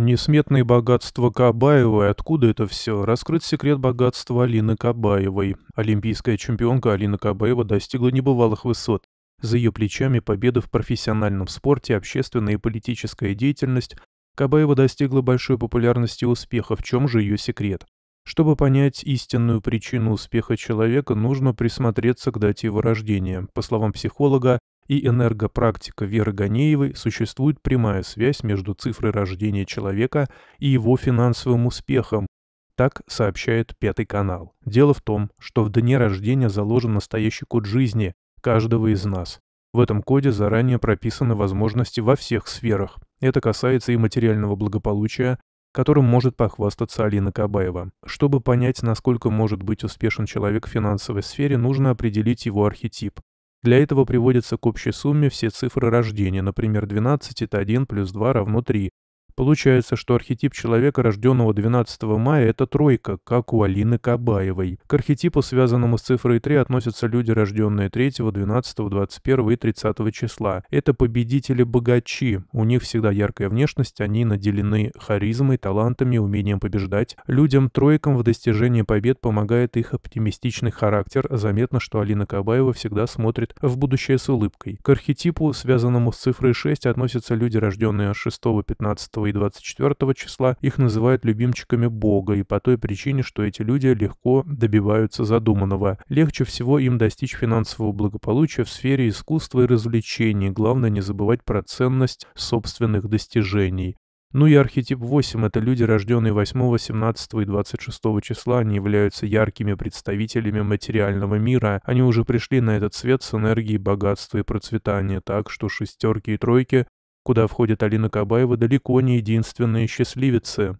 Несметные богатства Кабаевой, откуда это все? Раскрыт секрет богатства Алины Кабаевой. Олимпийская чемпионка Алина Кабаева достигла небывалых высот. За ее плечами победы в профессиональном спорте, общественная и политическая деятельность. Кабаева достигла большой популярности и успеха, в чем же ее секрет? Чтобы понять истинную причину успеха человека, нужно присмотреться к дате его рождения. По словам психолога, и энергопрактика Веры Ганеевой существует прямая связь между цифрой рождения человека и его финансовым успехом, так сообщает Пятый канал. Дело в том, что в дне рождения заложен настоящий код жизни каждого из нас. В этом коде заранее прописаны возможности во всех сферах. Это касается и материального благополучия, которым может похвастаться Алина Кабаева. Чтобы понять, насколько может быть успешен человек в финансовой сфере, нужно определить его архетип. Для этого приводятся к общей сумме все цифры рождения, например, 12 это 1 плюс 2 равно 3, Получается, что архетип человека, рожденного 12 мая, это тройка, как у Алины Кабаевой. К архетипу, связанному с цифрой 3, относятся люди, рожденные 3, 12, 21 и 30 числа. Это победители-богачи. У них всегда яркая внешность, они наделены харизмой, талантами, умением побеждать. Людям-тройкам в достижении побед помогает их оптимистичный характер. Заметно, что Алина Кабаева всегда смотрит в будущее с улыбкой. К архетипу, связанному с цифрой 6, относятся люди, рожденные 6, 15, и 24 числа их называют любимчиками Бога и по той причине, что эти люди легко добиваются задуманного. Легче всего им достичь финансового благополучия в сфере искусства и развлечений, главное не забывать про ценность собственных достижений. Ну и архетип 8 – это люди, рожденные 8, 17 и 26 числа, они являются яркими представителями материального мира, они уже пришли на этот свет с энергией богатства и процветания, так что шестерки и тройки куда входит Алина Кабаева, далеко не единственные счастливицы.